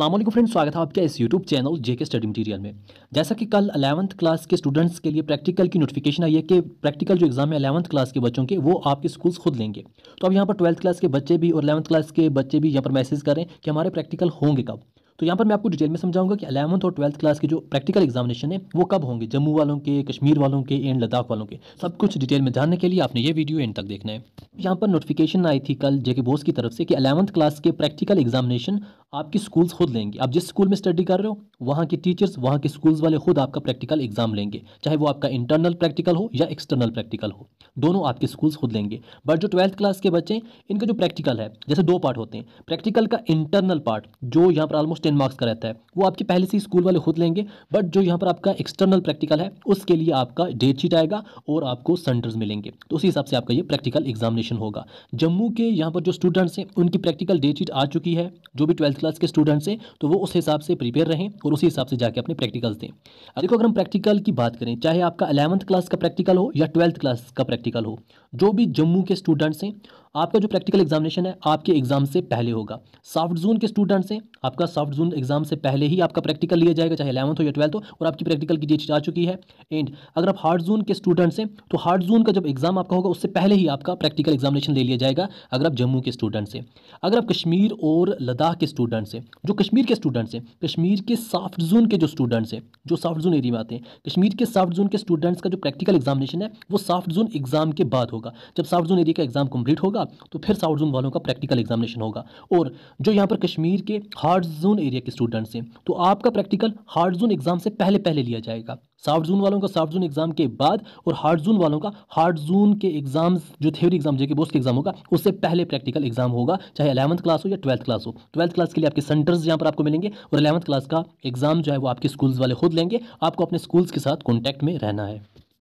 Aslam friends स्वागत है आपके इस यूट्यूब चैनल के स्टडी मटीरियल में जैसा कि कल अलेवंथ क्लास के स्टूडेंट्स के लिए प्रैक्टिकल की नोटिफिकेशन आई है कि प्रैक्टिकल जो एग्ज़ाम है अलेवंथ क्लास के बच्चों के वो आपके स्कूल्स खुद लेंगे तो अब यहाँ पर ट्वेल्थ क्लास के बच्चे भी और अलेवंथ क्लास के बच्चे भी यहाँ पर मैसेज करें कि हमारे प्रैक्टिकल होंगे कब तो यहाँ पर मैं आपको डिटेल में समझाऊंगा कि अलेवंथ और ट्वेल्थ क्लास के जो प्रैक्टिकल एग्जामिनेशन है वो कब होंगे जम्मू वालों के कश्मीर वालों के एंड लद्दाख वालों के सब कुछ डिटेल में जानने के लिए आपने ये वीडियो एंड तक देखना है यहाँ पर नोटिफिकेशन आई थी कल जेके बोस की तरफ से कि अलेवंथ क्लास के प्रैक्टिकल एग्जामिनेशन आपके स्कूल्स खुद लेंगे आप जिस स्कूल में स्टडी कर रहे हो वहाँ के टीचर्स वहाँ के स्कूल्स वाले खुद आपका प्रैक्टिकल एग्जाम लेंगे चाहे वो आपका इंटरनल प्रैक्टिकल हो या एक्सटर्नल प्रैक्टिकल हो दोनों आपके स्कूल्स खुद लेंगे बट जो ट्वेल्थ क्लास के बच्चे इनका जो प्रैक्टिकल है जैसे दो पार्ट होते हैं प्रैक्टिकल का इंटरनल पार्ट जो यहाँ पर ऑलमोस्ट टेन मार्क्स का रहता है वो आपके पहले से स्कूल वाले खुद लेंगे बट जो यहाँ पर आपका एक्सटर्नल प्रैक्टिकल है उसके लिए आपका डेट शीट आएगा और आपको सेंटर्स मिलेंगे तो उसी हिसाब से आपका ये प्रैक्टिकल एग्जामिनेशन एडमिशन होगा जम्मू के यहाँ पर जो स्टूडेंट्स हैं उनकी प्रैक्टिकल डेट शीट आ चुकी है जो भी ट्वेल्थ क्लास के स्टूडेंट्स हैं तो वो उस हिसाब से प्रिपेयर रहें और उसी हिसाब से जाके अपने प्रैक्टिकल्स दें देखो अगर हम प्रैक्टिकल की बात करें चाहे आपका अलेवंथ क्लास का प्रैक्टिकल हो या ट्वेल्थ क्लास का प्रैक्टिकल हो जो भी जम्मू के स्टूडेंट्स हैं आपका जो प्रैक्टिकल एग्जामिनेशन है आपके एग्जाम से पहले होगा सॉफ्ट जोन के स्टूडेंट्स हैं आपका सॉफ्ट जोन एग्जाम से पहले ही आपका प्रैक्टिकल लिया जाएगा चाहे अलेवंथ हो या ट्वेल्थ हो और आपकी प्रैक्टिकल की डेट आ चुकी है एंड अगर आप हार्ड जोन के स्टूडेंट्स हैं तो हार्ड जोन का जब एग्जाम आपका होगा उससे पहले ही आपका प्रैक्टिकल एग्जामिनेशन ले लिया जाएगा अगर आप जम्मू के स्टूडेंट से अगर आप कश्मीर और लद्दाख के स्टूडेंट्स हैं जो कश्मीर के स्टूडेंट से कश्मीर के साफ्ट जोन के जो स्टूडेंट्स हैं जो साफ्ट जोन एरिया में आते हैं कश्मीर के साफ्ट जोन के स्टूडेंट्स का जो प्रैक्टिकल एग्जामिनेशन है वो साफ्ट जोन एग्जाम के बाद होगा जब साफ्ट जोन एरिया का एग्जाम कंप्लीट होगा तो फिर साफ्ट जोन वालों का प्रैक्टिकल एग्जामिनेशन होगा और जो यहाँ पर कश्मीर के हार्ड जोन एरिया के स्टूडेंट्स हैं तो आपका प्रैक्टिकल हार्ड जोन एग्जाम से पहले पहले लिया जाएगा सॉफ्ट जून वालों का सॉफ्ट जून एग्ज़ाम के बाद और हार्ड जून वालों का हार्ड जून के एग्ज़ाम जो थ्योरी एग्ज़ाम जेके बोस के एग्ज़ाम होगा उससे पहले प्रैक्टिकल एग्ज़ाम होगा चाहे अलेवंथ क्लास हो या ट्वेल्थ क्लास हो ट्वेल्थ क्लास के लिए आपके सेंटर्स यहाँ पर आपको मिलेंगे और अलेवंथ क्लास का एग्ज़ाम जो है वो आपके स्कूल्स वाले खुद लेंगे आपको अपने स्कूल्स के साथ कॉन्टैक्ट में रहना है